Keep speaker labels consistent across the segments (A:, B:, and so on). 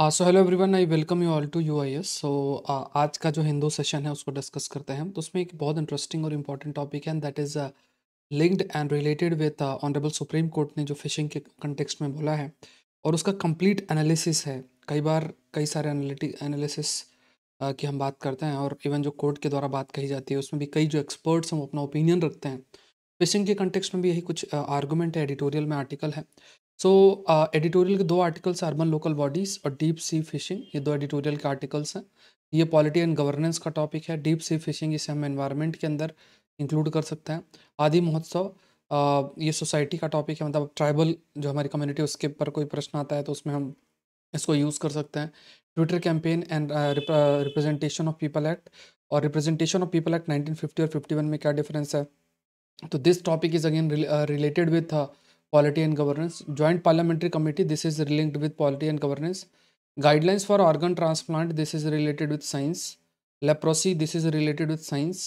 A: so hello everyone I welcome you all to U I S so आज का जो Hindu session है उसको डिस्कस करते हैं हम तो उसमें एक बहुत इंटरेस्टिंग और इम्पॉर्टेंट टॉपिक है and that is linked and related with honourable supreme court ने जो फिशिंग के कंटेक्सट में बोला है और उसका कंप्लीट एनालिसिस है कई बार कई सारे एनालिसिस uh, की हम बात करते हैं और इवन जो कोर्ट के द्वारा बात कही जाती है उसमें भी कई जो एक्सपर्ट्स हैं वो अपना ओपिनियन रखते हैं फिशिंग के कंटेक्स्ट में भी यही कुछ आर्गूमेंट uh, है एडिटोरियल में आर्टिकल है सो so, एडिटोरियल uh, के दो आर्टिकल्स अर्बन लोकल बॉडीज़ और डीप सी फिशिंग ये दो एडिटोरियल के आर्टिकल्स हैं ये पॉलिटी एंड गवर्नेंस का टॉपिक है डीप सी फिशिंग इसे हम एनवायरनमेंट के अंदर इंक्लूड कर सकते हैं आदि महोत्सव uh, ये सोसाइटी का टॉपिक है मतलब ट्राइबल जो हमारी कम्युनिटी उसके ऊपर कोई प्रश्न आता है तो उसमें हम इसको यूज़ कर सकते हैं Twitter campaign and representation of people act और रिप्रेजेंटेशन ऑफ पीपल एक्ट 1950 और 51 में क्या डिफरेंस है तो this topic is again related with polity and governance joint parliamentary committee this is relinked with polity and governance guidelines for organ transplant this is related with science leprosy this is related with science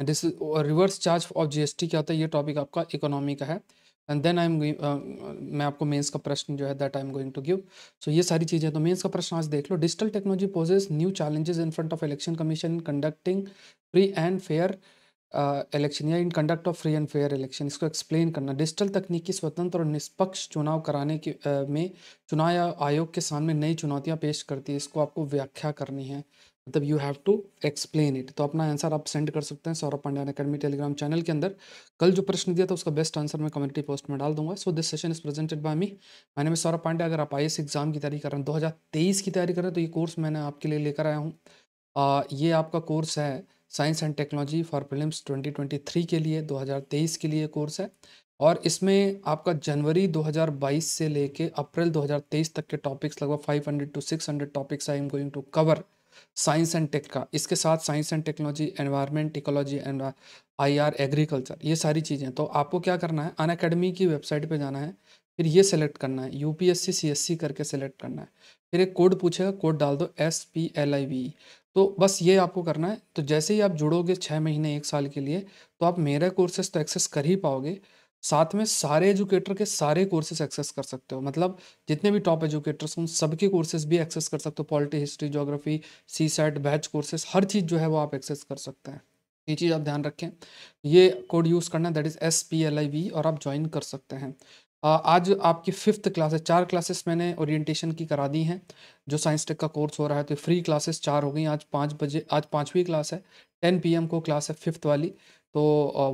A: and this reverse charge of GST क्या होता है ये topic आपका economy का है and then I am मैं आपको mains का प्रश्न जो है that I am going to give so ये सारी चीज़ें तो मेन्स का प्रश्न आज देख लो digital technology poses new challenges in front of election commission conducting free and fair election या in conduct of free and fair election इसको एक्सप्लेन करना डिजिटल तकनीकी स्वतंत्र और निष्पक्ष चुनाव कराने के uh, में चुनाव आयोग के सामने नई चुनौतियां पेश करती है इसको आपको व्याख्या करनी है मतलब you have to explain it तो अपना आंसर आप सेंड कर सकते हैं Saurabh Pandyan academy Telegram channel के अंदर कल जो प्रश्न दिया था उसका बेस्ट आंसर मैं कम्युनिटी पोस्ट में डाल दूंगा so this session is presented by me मैंने मैं सौरभ पांड्या अगर आप आई एग्जाम की तैयारी कर रहे हैं दो की तैयारी कर रहे हैं तो ये कोर्स मैंने आपके लिए लेकर आया हूँ ये आपका कोर्स है science and technology for twenty 2023 के लिए 2023 के लिए कोर्स है और इसमें आपका जनवरी 2022 से लेके अप्रैल 2023 तक के टॉपिक्स लगभग 500 to 600 topics I am going to cover science and tech का इसके साथ science and technology environment ecology and I R agriculture ये सारी चीज़ें तो आपको क्या करना है अन अकेडमी की वेबसाइट पर जाना है फिर ये सेलेक्ट करना है U P S C C S C करके सेलेक्ट करना है फिर एक कोड पूछेगा कोड डाल दो S P L I V तो बस ये आपको करना है तो जैसे ही आप जुड़ोगे छः महीने एक साल के लिए तो आप मेरा कोर्सेज तो एक्सेस कर ही पाओगे साथ में सारे एजुकेटर के सारे कोर्सेज एक्सेस कर सकते हो मतलब जितने भी टॉप एजुकेटर्स उन सबके कोर्सेज भी एक्सेस कर सकते हो polity history geography CSAT batch courses हर चीज़ जो है वो आप एक्सेस कर सकते हैं ये चीज़ आप ध्यान रखें ये कोड यूज़ करना that is S P L I V और आप ज्वाइन कर सकते हैं आज आपकी फिफ्थ क्लास है चार क्लासेस मैंने ओरिएंटेशन की करा दी हैं जो साइंस टेक का कोर्स हो रहा है तो फ्री क्लासेस चार हो गई आज पाँच बजे आज पाँचवीं क्लास है टेन पी को क्लास है फिफ्थ वाली तो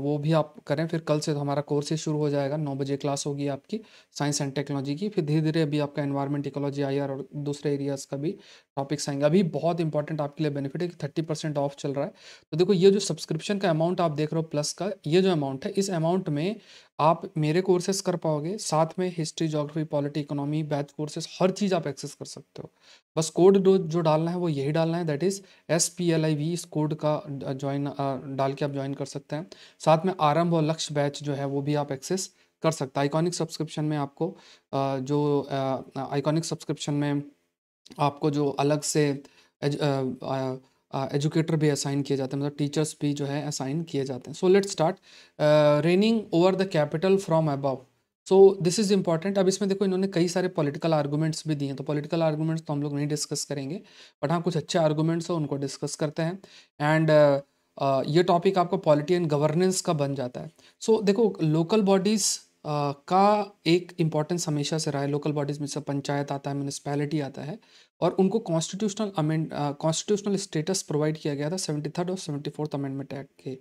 A: वो भी आप करें फिर कल से तो हमारा कोर्स ही शुरू हो जाएगा नौ बजे क्लास होगी आपकी साइंस एंड टेक्नोलॉजी की फिर धीरे धीरे अभी आपका एनवायरनमेंट इकोलॉजी आई और दूसरे एरियाज़ का भी टॉपिक्स आएंगे अभी बहुत इंपॉर्टेंट आपके लिए बेनिफिट है कि थर्टी परसेंट ऑफ चल रहा है तो देखो ये जो सब्सक्रिप्शन का अमाउंट आप देख रहे हो प्लस का ये जो अमाउंट है इस अमाउंट में आप मेरे कोर्सेस कर पाओगे साथ में history geography polity economy batch courses हर चीज़ आप एक्सेस कर सकते हो बस कोड जो डालना है वो यही डालना है that is S P L I V इस कोड का ज्वाइन डाल के आप ज्वाइन कर सकते हैं साथ में आरंभ और लक्ष्य बैच जो है वो भी आप एक्सेस कर सकते हैं आइकॉनिक सब्सक्रिप्शन में आपको जो आइकॉनिक सब्सक्रिप्शन में आपको जो अलग से एज, आ, आ, एजुकेटर uh, भी असाइन किए जाते हैं मतलब टीचर्स भी जो है असाइन किए जाते हैं so let start raining over the capital from above so this is important अब इसमें देखो इन्होंने कई सारे पॉलिटिकल आर्गूमेंट्स भी दिए हैं तो पॉलिटिकल आर्गूमेंट्स तो हम लोग नहीं डिस्कस करेंगे बट हाँ कुछ अच्छे आर्गूमेंट्स हैं उनको डिस्कस करते हैं एंड uh, uh, ये टॉपिक आपका पॉलिटी एंड गवर्नेंस का बन जाता है सो so, देखो लोकल बॉडीज़ का एक इम्पॉर्टेंस हमेशा से रहा है लोकल बॉडीज़ में से पंचायत आता है म्यूनसिपैलिटी आता है और उनको constitutional amend constitutional status provide किया गया था सेवेंटी थर्ड और सेवेंटी फोर्थ अमेंडमेंट एक्ट के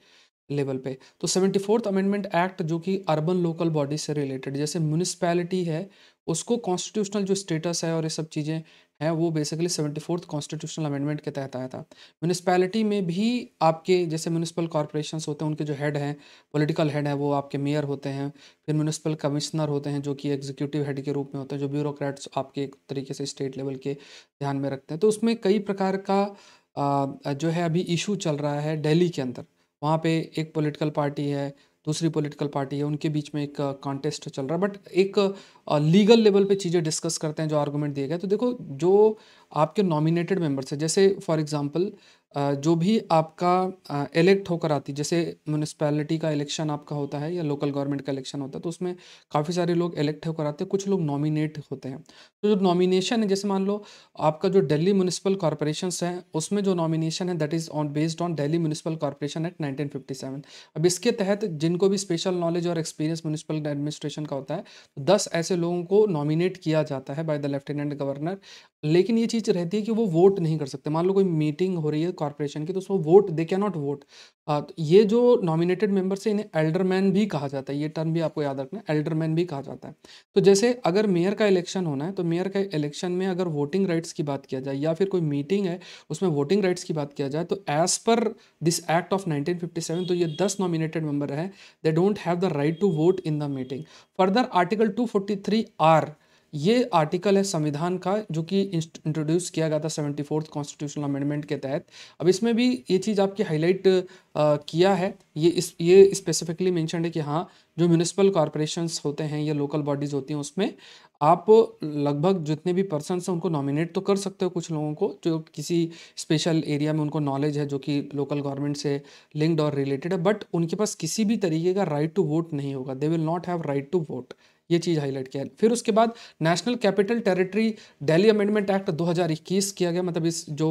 A: लेवल पे तो सेवेंटी फोर्थ अमेंडमेंट एक्ट जो कि अर्बन लोकल बॉडीज से रिलेटेड जैसे म्यूनिसपैलिटी है उसको कॉन्स्टिट्यूशनल जो स्टेटस है और ये सब चीज़ें है वो basically seventy fourth constitutional amendment के तहत आया था म्यूनसिपैलिटी में भी आपके जैसे म्यूनसिपल कॉरपोरेशन होते हैं उनके जो हेड हैं पॉलिटिकल हेड हैं वो आपके मेयर होते हैं फिर म्यूनसिपल कमिश्नर होते हैं जो कि एग्जीक्यूटिव हेड के रूप में होते हैं जो ब्यूरोक्रेट्स आपके एक तरीके से स्टेट लेवल के ध्यान में रखते हैं तो उसमें कई प्रकार का जो है अभी इशू चल रहा है दिल्ली के अंदर वहाँ पे एक पॉलिटिकल पार्टी है दूसरी पॉलिटिकल पार्टी है उनके बीच में एक कॉन्टेस्ट चल रहा है बट एक लीगल लेवल पे चीज़ें डिस्कस करते हैं जो आर्गूमेंट दिए गए तो देखो जो आपके नॉमिनेटेड मेंबर्स है जैसे फॉर एग्जांपल जो भी आपका इलेक्ट होकर आती जैसे म्यूनसिपैलिटी का इलेक्शन आपका होता है या लोकल गवर्नमेंट का इलेक्शन होता है तो उसमें काफ़ी सारे लोग इलेक्ट होकर आते हैं कुछ लोग नॉमिनेट होते हैं तो जो नॉमिनेशन है जैसे मान लो आपका जो दिल्ली म्यूनसिपल कॉरपोरेशन है उसमें जो नॉमिनेशन है that is on based on Delhi municipal corporation act nineteen अब इसके तहत जिनको भी स्पेशल नॉलेज और एक्सपीरियंस म्यूनसिपल एडमिनिस्ट्रेशन का होता है तो दस ऐसे लोगों को नॉमिनेट किया जाता है बाय द लेफ्टिनेंट गवर्नर लेकिन ये चीज़ रहती है कि वो वोट नहीं कर सकते मान लो कोई मीटिंग हो रही है कॉरपोरेशन की तो so vote they can not vote तो ये जो नॉमिनेटेड मेंबर से इन्हें एल्डरमैन भी कहा जाता है ये टर्म भी आपको याद रखना है एल्डरमैन भी कहा जाता है तो जैसे अगर मेयर का इलेक्शन होना है तो मेयर का इलेक्शन में अगर वोटिंग राइट्स की बात किया जाए या फिर कोई मीटिंग है उसमें वोटिंग राइट्स की बात किया जाए तो as per this act of nineteen तो ये दस नॉमिनेटेड मेंबर है they don't have the right to vote in the meeting further article two R ये आर्टिकल है संविधान का जो कि इंट्रोड्यूस किया गया था सेवेंटी फोर्थ कॉन्स्टिट्यूशनल अमेंडमेंट के तहत अब इसमें भी ये चीज़ आपकी हाईलाइट किया है ये इस ये स्पेसिफिकली मैंशन है कि हाँ जो म्यूनिसिपल कॉरपोरेशंस होते हैं या लोकल बॉडीज़ होती हैं उसमें आप लगभग जितने भी पर्सनस हैं उनको नॉमिनेट तो कर सकते हो कुछ लोगों को जो किसी स्पेशल एरिया में उनको नॉलेज है जो कि लोकल गवर्नमेंट से लिंक्ड और रिलेटेड है बट उनके पास किसी भी तरीके का राइट टू वोट नहीं होगा they will not have right to vote ये चीज़ हाईलाइट किया फिर उसके बाद national capital territory Delhi amendment act 2021 किया गया मतलब इस जो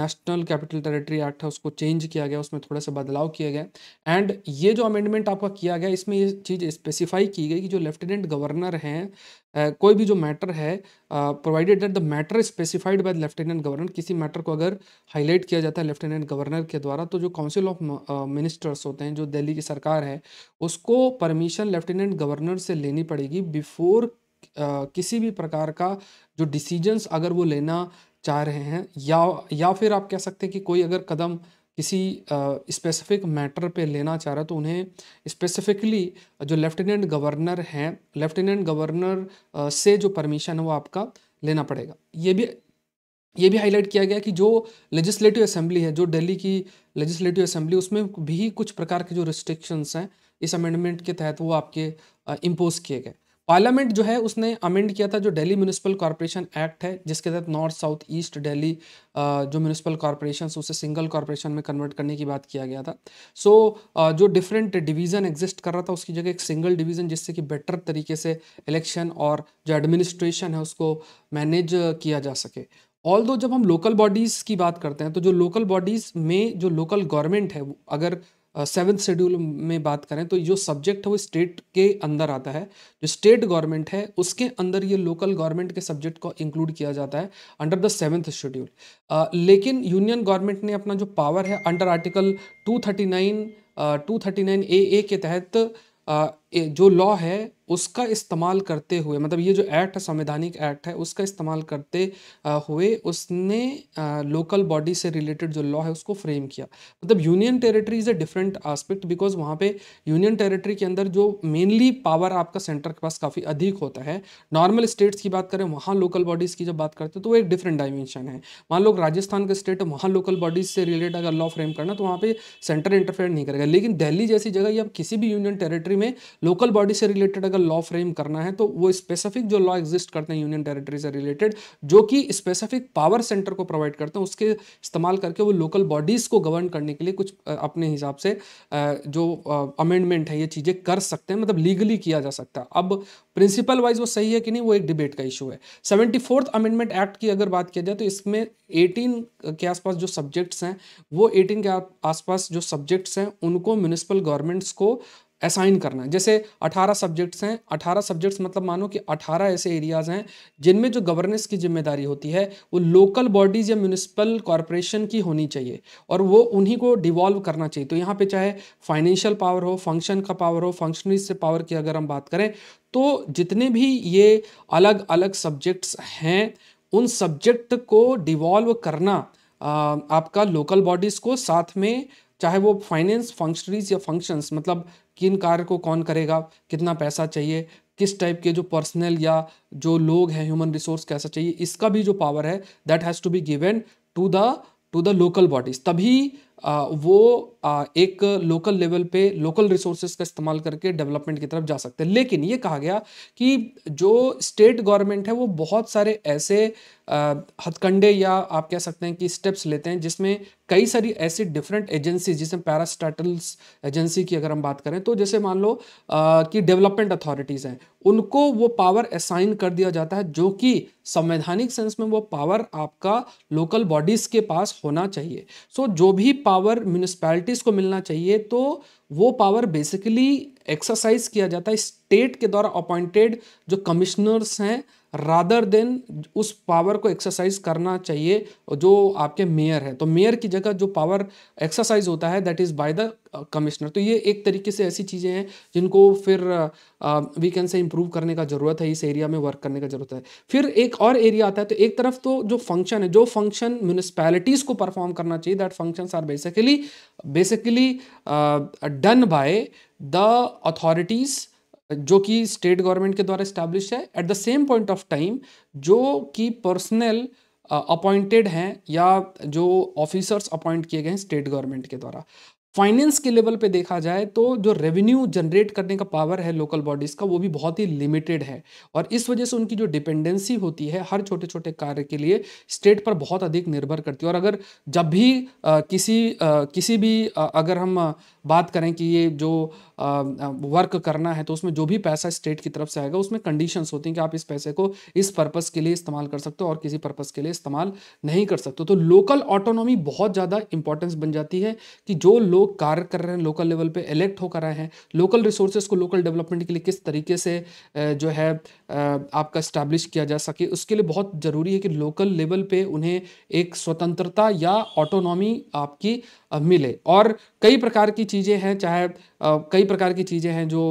A: नेशनल कैपिटल टेरिटरी एक्ट है उसको चेंज किया गया उसमें थोड़ा सा बदलाव किया गया एंड ये जो अमेंडमेंट आपका किया गया इसमें ये चीज़ स्पेसिफाई की गई कि जो लेफ्टिनेंट गवर्नर हैं Uh, कोई भी जो मैटर है provided that the matter specified by lieutenant governor किसी मैटर को अगर हाईलाइट किया जाता है लेफ्टिनेंट गवर्नर के द्वारा तो जो काउंसिल ऑफ मिनिस्टर्स होते हैं जो दिल्ली की सरकार है उसको परमिशन लेफ्टिनेंट गवर्नर से लेनी करनी पड़ेगी बिफोर किसी भी प्रकार का जो डिसीजंस अगर वो लेना चाह रहे हैं या या फिर आप कह सकते हैं कि कोई अगर कदम किसी स्पेसिफिक मैटर पे लेना चाह रहा है तो उन्हें स्पेसिफिकली जो लेफ्टिनेंट गवर्नर हैं लेफ्टिनेंट गवर्नर से जो परमिशन है वो आपका लेना पड़ेगा ये भी ये भी हाईलाइट किया गया कि जो लेजिस्लेटिव असेंबली है जो दिल्ली की लेजिस्लेटिव असेंबली उसमें भी कुछ प्रकार के जो रिस्ट्रिक्शंस हैं इस अमेंडमेंट के तहत वो आपके इम्पोज किए गए पार्लियामेंट जो है उसने अमेंड किया था जो दिल्ली म्यूनसिपल कॉरपोरेशन एक्ट है जिसके तहत नॉर्थ साउथ ईस्ट दिल्ली जो म्यूनसिपल कॉरपोरेशन उसे सिंगल कॉरपोरेशन में कन्वर्ट करने की बात किया गया था सो so, जो डिफरेंट डिवीज़न एग्जिस्ट कर रहा था उसकी जगह एक सिंगल डिवीज़न जिससे कि बेटर तरीके से इलेक्शन और जो एडमिनिस्ट्रेशन है उसको मैनेज किया जा सके ऑल दो जब हम लोकल बॉडीज़ की बात करते हैं तो जो लोकल बॉडीज़ में जो लोकल गवर्नमेंट है अगर सेवन्थ शेड्यूल में बात करें तो जो सब्जेक्ट है वो स्टेट के अंदर आता है जो स्टेट गवर्नमेंट है उसके अंदर ये लोकल गवर्नमेंट के सब्जेक्ट को इंक्लूड किया जाता है अंडर द सेवन्थ शेड्यूल लेकिन यूनियन गवर्नमेंट ने अपना जो पावर है under article two thirty nine two thirty nine A A के तहत जो लॉ है उसका इस्तेमाल करते हुए मतलब ये जो एक्ट है संवैधानिक एक्ट है उसका इस्तेमाल करते हुए उसने लोकल बॉडी से रिलेटेड जो लॉ है उसको फ्रेम किया मतलब union territory is a different aspect because वहाँ पे यूनियन टेरिटरी के अंदर जो मेनली पावर आपका सेंटर के पास काफ़ी अधिक होता है नॉर्मल स्टेट्स की बात करें वहाँ लोकल बॉडीज़ की जब बात करते हैं तो वो एक डिफरेंट डायमेंशन है वहाँ लोग राजस्थान का स्टेट है वहाँ लोकल बॉडीज से रिलेटेड अगर लॉ फ्रेम करना तो वहाँ पर सेंटर इंटरफेयर नहीं करेगा लेकिन दिल्ली जैसी जगह या किसी भी यूनियन टेरेटरी में लोकल बॉडी से रिलेटेड अगर लॉ फ्रेम करना है तो वो स्पेसिफिक जो लॉ एग्जिस्ट करते हैं यूनियन टेरिटरी से रिलेटेड जो कि स्पेसिफिक पावर सेंटर को प्रोवाइड करते हैं उसके इस्तेमाल करके वो लोकल बॉडीज़ को गवर्न करने के लिए कुछ अपने हिसाब से जो अमेंडमेंट है ये चीज़ें कर सकते हैं मतलब लीगली किया जा सकता है अब प्रिंसिपल वाइज वो सही है कि नहीं वो एक डिबेट का इशू है सेवेंटी फोर्थ अमेंडमेंट एक्ट की अगर बात किया जाए तो इसमें एटीन के आसपास जो सब्जेक्ट्स हैं वो एटीन के आसपास जो सब्जेक्ट्स हैं उनको म्यूनिसिपल गवर्नमेंट्स को असाइन करना जैसे 18 सब्जेक्ट्स हैं 18 सब्जेक्ट्स मतलब मानो कि 18 ऐसे एरियाज़ हैं जिनमें जो गवर्नेंस की जिम्मेदारी होती है वो लोकल बॉडीज़ या म्यूनिसिपल कॉरपोरेशन की होनी चाहिए और वो उन्हीं को डिवॉल्व करना चाहिए तो यहाँ पे चाहे फाइनेंशियल पावर हो फंक्शन का पावर हो फंक्शनरी से पावर की अगर हम बात करें तो जितने भी ये अलग अलग सब्जेक्ट्स हैं उन सब्जेक्ट को डिवॉल्व करना आपका लोकल बॉडीज़ को साथ में चाहे वो फाइनेंस फंक्शनरीज या फंक्शंस मतलब किन कार्य को कौन करेगा कितना पैसा चाहिए किस टाइप के जो पर्सनल या जो लोग हैं ह्यूमन रिसोर्स कैसा चाहिए इसका भी जो पावर है that has to be given to the to the local bodies तभी वो एक लोकल लेवल पे लोकल रिसोर्सेज का इस्तेमाल करके डेवलपमेंट की तरफ जा सकते हैं लेकिन ये कहा गया कि जो स्टेट गवर्नमेंट है वो बहुत सारे ऐसे हथकंडे या आप कह सकते हैं कि स्टेप्स लेते हैं जिसमें कई सारी ऐसी डिफरेंट एजेंसी जिसमें पैरास्टाटल्स एजेंसी की अगर हम बात करें तो जैसे मान लो कि डेवलपमेंट अथॉरिटीज़ हैं उनको वो पावर असाइन कर दिया जाता है जो कि संवैधानिक सेंस में वो पावर आपका लोकल बॉडीज़ के पास होना चाहिए सो so, जो भी पावर म्यूनिसपैलिटीज़ को मिलना चाहिए तो वो पावर बेसिकली एक्सरसाइज किया जाता है स्टेट के द्वारा अपॉइंटेड जो कमिश्नर्स हैं रादर देन उस पावर को एक्सरसाइज करना चाहिए जो आपके मेयर है तो मेयर की जगह जो पावर एक्सरसाइज होता है that is by the commissioner तो ये एक तरीके से ऐसी चीज़ें हैं जिनको फिर वी कैन से इम्प्रूव करने का ज़रूरत है इस एरिया में वर्क करने का ज़रूरत है फिर एक और एरिया आता है तो एक तरफ तो जो फंक्शन है जो फंक्शन म्यूनिसपैलिटीज़ को परफॉर्म करना चाहिए that functions are basically basically done by the authorities जो कि स्टेट गवर्नमेंट के द्वारा इस्टेब्लिश है at the same point of time जो कि पर्सनल अपॉइंटेड uh, हैं या जो ऑफिसर्स अपॉइंट किए गए हैं स्टेट गवर्नमेंट के द्वारा फाइनेंस के लेवल पे देखा जाए तो जो रेवेन्यू जनरेट करने का पावर है लोकल बॉडीज़ का वो भी बहुत ही लिमिटेड है और इस वजह से उनकी जो डिपेंडेंसी होती है हर छोटे छोटे कार्य के लिए स्टेट पर बहुत अधिक निर्भर करती है और अगर जब भी आ, किसी आ, किसी भी आ, अगर हम बात करें कि ये जो आ, वर्क करना है तो उसमें जो भी पैसा स्टेट की तरफ से आएगा उसमें कंडीशंस होती हैं कि आप इस पैसे को इस पर्पज़ के लिए इस्तेमाल कर सकते हो और किसी पर्पज़ के लिए इस्तेमाल नहीं कर सकते तो लोकल ऑटोनॉमी बहुत ज़्यादा इंपॉर्टेंस बन जाती है कि जो लोग लोग कार्य कर रहे हैं लोकल लेवल पे इलेक्ट होकर आए हैं लोकल रिसोर्सेज को लोकल डेवलपमेंट के लिए किस तरीके से जो है आपका स्टैब्लिश किया जा सके उसके लिए बहुत ज़रूरी है कि लोकल लेवल पे उन्हें एक स्वतंत्रता या ऑटोनॉमी आपकी मिले और कई प्रकार की चीज़ें हैं चाहे कई प्रकार की चीज़ें हैं जो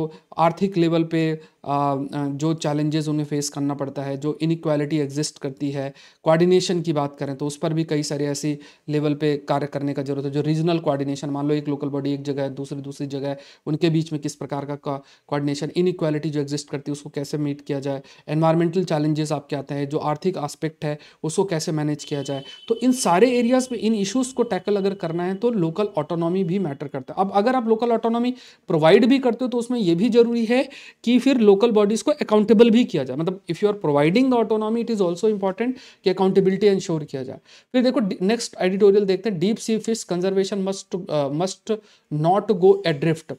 A: आर्थिक लेवल पे जो चैलेंजेस उन्हें फेस करना पड़ता है जो इनक्वालिटी एग्जिस्ट करती है कोऑर्डिनेशन की बात करें तो उस पर भी कई सारे ऐसी लेवल पे कार्य करने का जरूरत है जो रीजनल कोऑर्डिनेशन मान लो एक लोकल बॉडी एक जगह है दूसरी दूसरी जगह है उनके बीच में किस प्रकार का कोऑर्डिनेशन इनक्वालिटी जो एग्जिस्ट करती है उसको कैसे मीट किया जाए एनवायरमेंटल चैलेंजेस आपके आते हैं जो आर्थिक आस्पेक्ट है उसको कैसे मैनेज किया जाए तो इन सारे एरियाज में इन इशूज़ को टैकल अगर करना है तो लोकल ऑटोनॉमी भी मैटर करता है अब अगर आप लोकल ऑटोनॉमी प्रोवाइड भी करते हो तो उसमें यह भी जरूर ज़रूरी है कि फिर लोकल बॉडीज़ को अकाउंटेबल भी किया जाए मतलब if you are providing the autonomy it is also important कि अकाउंटेबिलिटी इंश्योर किया जाए फिर देखो नेक्स्ट एडिटोरियल देखते हैं deep sea fish conservation must must not go adrift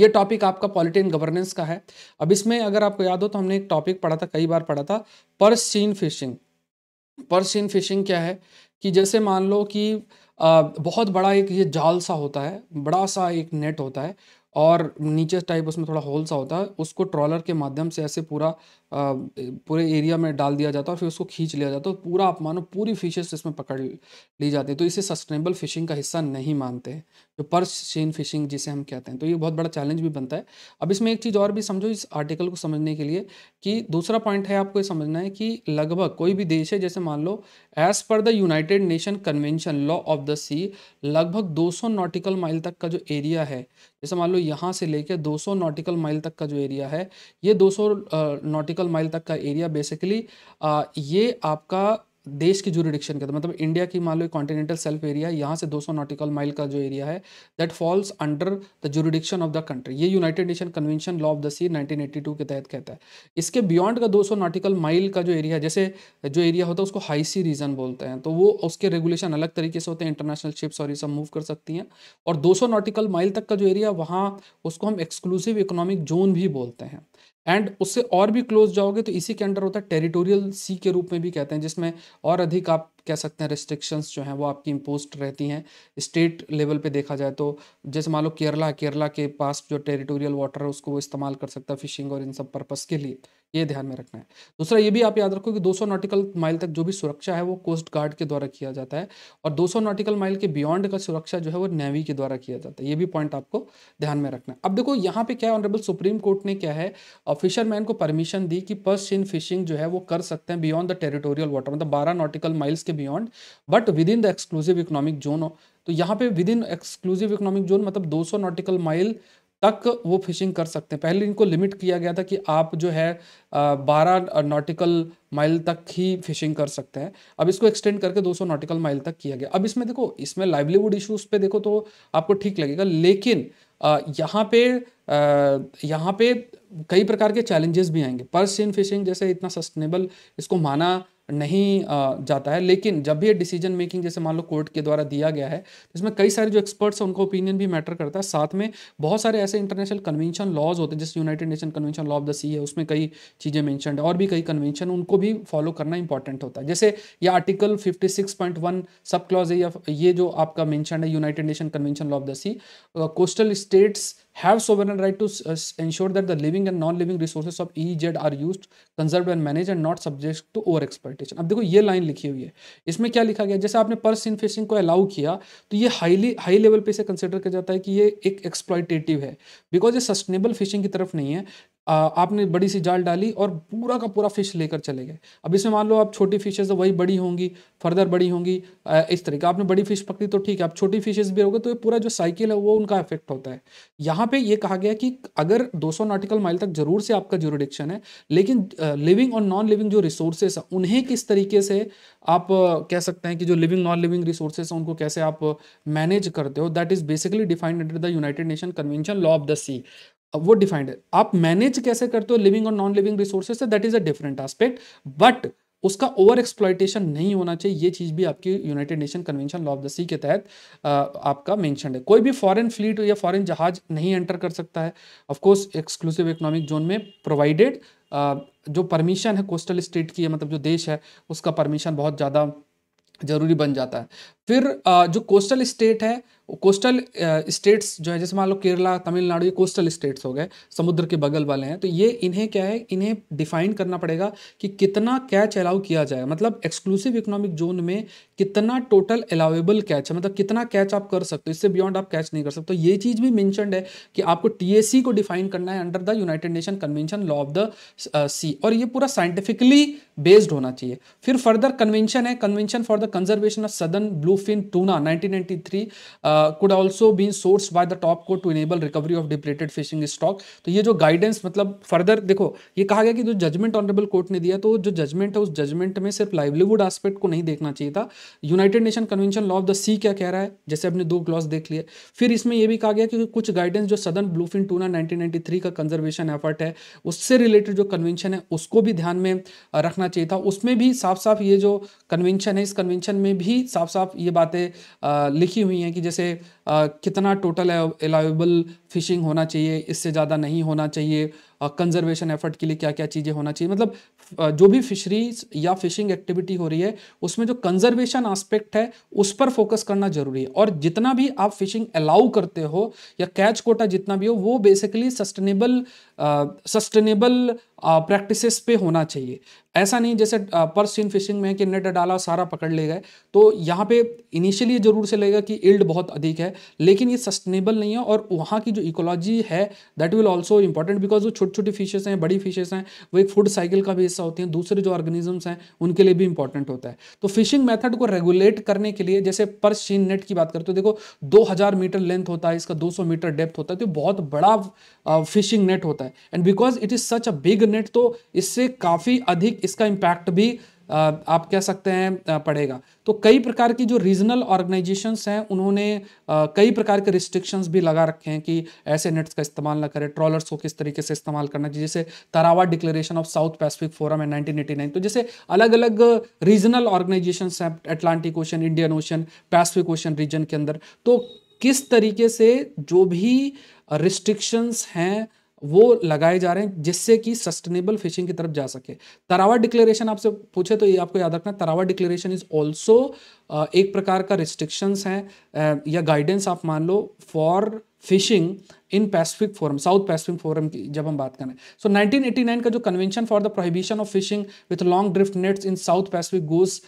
A: ये टॉपिक आपका पॉलिटी गवर्नेंस का है अब इसमें अगर आपको याद हो तो हमने एक टॉपिक पढ़ा था कई बार पढ़ा था purse seine fishing purse seine fishing क्या है कि जैसे मान लो कि आ, uh, बहुत बड़ा एक ये जाल सा होता है बड़ा सा एक नेट होता है और नीचे टाइप उसमें थोड़ा होल सा होता है उसको ट्रॉलर के माध्यम से ऐसे पूरा पूरे एरिया में डाल दिया जाता है और फिर उसको खींच लिया जाता है पूरा आप मानो पूरी फिशेस इसमें पकड़ ली जाती है तो इसे सस्टेनेबल फिशिंग का हिस्सा नहीं मानते हैं जो पर्स चेन फिशिंग जिसे हम कहते हैं तो ये बहुत बड़ा चैलेंज भी बनता है अब इसमें एक चीज़ और भी समझो इस आर्टिकल को समझने के लिए कि दूसरा पॉइंट है आपको ये समझना है कि लगभग कोई भी देश है जैसे मान लो as per the United nation convention law of the sea लगभग दो नॉटिकल माइल तक का जो एरिया है जैसे मान लो यहाँ से लेकर दो नॉटिकल माइल तक का जो एरिया है ये दो नॉटिकल नॉटिकल माइल तक का एरिया बेसिकली ये आपका देश की जुरिडिक्शन के मतलब इंडिया की मान लो कॉन्टिनेंटल सेल्फ एरिया यहाँ से 200 नॉटिकल माइल का जो एरिया है that falls under the jurisdiction of the country ये United nation convention law of the sea 1982 के तहत कहता है इसके बियॉन्ड का 200 नॉटिकल माइल का जो एरिया है जैसे जो एरिया होता है उसको हाई सी रीजन बोलते हैं तो वो उसके रेगुलेशन अलग तरीके से होते हैं इंटरनेशनल शिप्स और ये सब मूव कर सकती हैं और दो नॉटिकल माइल तक का जो एरिया वहाँ उसको हम एक्सक्लूसिव इकोनॉमिक जोन भी बोलते हैं एंड उससे और भी क्लोज जाओगे तो इसी के अंडर होता है टेरिटोरियल सी के रूप में भी कहते हैं जिसमें और अधिक आप कह सकते हैं रेस्ट्रिक्शंस जो हैं वो आपकी इम्पोस्ट रहती हैं स्टेट लेवल पे देखा जाए तो जैसे मान लो केरला केरला के पास जो टेरिटोरियल वाटर है उसको वो इस्तेमाल कर सकता है फिशिंग और इन सब पर्पज़ के लिए ये ध्यान में रखना है दूसरा ये भी आप याद रखो कि 200 नॉटिकल माइल तक जो भी सुरक्षा है वो कोस्ट गार्ड के द्वारा किया जाता है और 200 नॉटिकल माइल के बियॉन्ड का सुरक्षा जो है वो नेवी के द्वारा किया जाता है ये भी पॉइंट आपको ध्यान में रखना है अब देखो यहाँ पे क्या है ऑनरेबल सुप्रीम कोर्ट ने क्या है फिशरमैन को परमिशन दी कि पर्स इन फिशिंग जो है वो कर सकते हैं बियॉन्ड द टेरिटोरियल वाटर मतलब बारह नॉटिकल माइल्स के beyond but within the exclusive economic zone तो यहाँ पे within exclusive economic zone मतलब 200 नॉटिकल माइल तक वो फिशिंग कर सकते हैं पहले इनको लिमिट किया गया था कि आप जो है बारह नॉटिकल माइल तक ही फिशिंग कर सकते हैं अब इसको एक्सटेंड करके 200 नॉटिकल माइल तक किया गया अब इसमें देखो इसमें लाइवलीवुड इश्यूज पे देखो तो आपको ठीक लगेगा लेकिन यहाँ पे यहाँ पे कई प्रकार के चैलेंजेस भी आएंगे पर सीन फिशिंग जैसे इतना सस्टेनेबल इसको माना नहीं जाता है लेकिन जब भी ये डिसीजन मेकिंग जैसे मान लो कोर्ट के द्वारा दिया गया है तो इसमें कई सारे जो एक्सपर्ट्स हैं उनका ओपिनियन भी मैटर करता है साथ में बहुत सारे ऐसे इंटरनेशनल कन्वेंशन लॉज होते हैं जैसे United nation convention law of the sea है उसमें कई चीज़ें मैंशन है और भी कई कन्वेंशन उनको भी फॉलो करना इंपॉर्टेंट होता है जैसे ये article fifty six point one sub clause है या ये जो आपका मैंशन है United nation convention law of the sea coastal states have sovereign right to uh, that the living and non living resources of E Z R use conserve and manage and not subject to over expectation अब देखो ये line लिखी हुई है इसमें क्या लिखा गया जैसे आपने पर्स इन फिशिंग को अलाउ किया तो ये हाईली हाई लेवल पे इसे कंसिडर किया जाता है कि ये एक एक्सप्लॉयटेटिव है बिकॉज ये सस्टेनेबल फिशिंग की तरफ नहीं है आपने बड़ी सी जाल डाली और पूरा का पूरा फिश लेकर चले गए अब इसमें मान लो आप छोटी फिशेज तो वही बड़ी होंगी फर्दर बड़ी होंगी इस तरीके आपने बड़ी फिश पकड़ी तो ठीक है आप छोटी फिशेज भी रहोगे तो ये पूरा जो साइकिल है वो उनका इफेक्ट होता है यहाँ पे ये कहा गया कि अगर 200 नॉटिकल माइल तक जरूर से आपका जोरिडिक्शन है लेकिन लिविंग और नॉन लिविंग जो रिसोर्सेस हैं उन्हें किस तरीके से आप कह सकते हैं कि जो लिविंग नॉन लिविंग रिसोर्सेस हैं उनको कैसे आप मैनेज करते हो that is basically defined under the United nation convention law of the sea वो डिफाइंड है आप मैनेज कैसे करते हो लिविंग और नॉन लिविंग रिसोर्सेज से that is a different aspect but उसका ओवर एक्सप्लाइटेशन नहीं होना चाहिए ये चीज़ भी आपकी यूनाइटेड nation convention law of the सी के तहत आपका मेंशन है कोई भी फॉरेन फ्लीट या फॉरेन जहाज नहीं एंटर कर सकता है ऑफकोर्स एक्सक्लूसिव इकोनॉमिक जोन में प्रोवाइडेड जो परमिशन है कोस्टल स्टेट की है मतलब जो देश है उसका परमिशन बहुत ज़्यादा जरूरी बन जाता है फिर जो कोस्टल स्टेट है कोस्टल स्टेट्स जो है जैसे मान लो केरला तमिलनाडु ये कोस्टल स्टेट्स हो गए समुद्र के बगल वाले हैं तो ये इन्हें क्या है इन्हें डिफाइन करना पड़ेगा कि कितना कैच अलाउ किया जाए मतलब एक्सक्लूसिव इकोनॉमिक जोन में कितना टोटल अलाउेबल कैच है मतलब कितना कैच आप कर सकते हो इससे बियॉन्ड आप कैच नहीं कर सकते तो ये चीज़ भी मैंशनड है कि आपको टी को डिफाइन करना है under the United nation convention law of the sea और ये पूरा साइंटिफिकली बेस्ड होना चाहिए फिर फर्दर कन्वेंशन है convention for the conservation of southern blue bluefin tuna 1993 uh, could also be sourced by the top court to enable recovery of depleted fishing stock तो ये जो गाइडेंस मतलब फर्दर देखो ये कहा गया कि जो जजमेंट ऑनरेबल कोर्ट ने दिया तो जो जजमेंट है उस जजमेंट में सिर्फ लाइवलीवुड एस्पेक्ट को नहीं देखना चाहिए था United nation convention law of the sea क्या कह रहा है जैसे अपने दो क्लॉज देख लिए फिर इसमें ये भी कहा गया कि कुछ गाइडेंस जो सदन ब्लूफिन टूना 1993 का कंजर्वेशन एफर्ट है उससे रिलेटेड जो कन्वेंशन है उसको भी ध्यान में रखना चाहिए था उसमें भी साफ साफ ये जो कन्वेंशन है इस कन्वेंशन में भी साफ साफ ये बातें लिखी हुई हैं कि जैसे कितना टोटल अलाउेबल फिशिंग होना चाहिए इससे ज़्यादा नहीं होना चाहिए कंजर्वेशन एफर्ट के लिए क्या क्या चीज़ें होना चाहिए मतलब जो भी फिशरीज या फिशिंग एक्टिविटी हो रही है उसमें जो कंजर्वेशन आस्पेक्ट है उस पर फोकस करना जरूरी है और जितना भी आप फिशिंग अलाउ करते हो या कैच कोटा जितना भी हो वो बेसिकली सस्टेनेबल सस्टेनेबल प्रैक्टिस पे होना चाहिए ऐसा नहीं जैसे पर्स इन फिशिंग में कि नेट डाला सारा पकड़ ले गए तो यहाँ पे इनिशियली जरूर से लगेगा कि इल्ड बहुत अधिक है लेकिन ये सस्टेनेबल नहीं है और वहाँ की जो जो इकोलॉजी है that will also important because वो छोटी छोटी फिशेज हैं बड़ी फिशेज हैं वो एक फूड साइकिल का भी हिस्सा होती हैं दूसरे जो ऑर्गेनिजम्स हैं उनके लिए भी इंपॉर्टेंट होता है तो फिशिंग मैथड को रेगुलेट करने के लिए जैसे पर शीन नेट की बात करते हो देखो दो मीटर लेंथ होता है इसका दो मीटर डेप्थ होता है तो बहुत बड़ा फिशिंग नेट होता है and because it is such a big net तो इससे काफ़ी अधिक इसका इम्पैक्ट भी आप कह सकते हैं पड़ेगा तो कई प्रकार की जो रीजनल ऑर्गेनाइजेशंस हैं उन्होंने कई प्रकार के रिस्ट्रिक्शंस भी लगा रखे हैं कि ऐसे नेट्स का इस्तेमाल ना करें ट्रॉलर्स को किस तरीके से इस्तेमाल करना चाहिए जैसे Tarawa declaration of South Pacific Forum है नाइनटीन तो जैसे अलग अलग रीजनल ऑर्गेनाइजेशन हैं Atlantic Ocean Indian Ocean Pacific Ocean region के अंदर तो किस तरीके से जो भी रिस्ट्रिक्शंस हैं वो लगाए जा रहे हैं जिससे कि सस्टेनेबल फिशिंग की तरफ जा सके तरावा डिक्लेरेशन आपसे पूछे तो ये आपको याद रखना तरावा डिक्लेरेशन इज ऑल्सो एक प्रकार का रिस्ट्रिक्शंस हैं या गाइडेंस आप मान लो for fishing in Pacific Forum South Pacific Forum की जब हम बात करें सो so, 1989 का जो convention for the prohibition of fishing with long drift nets in South Pacific goes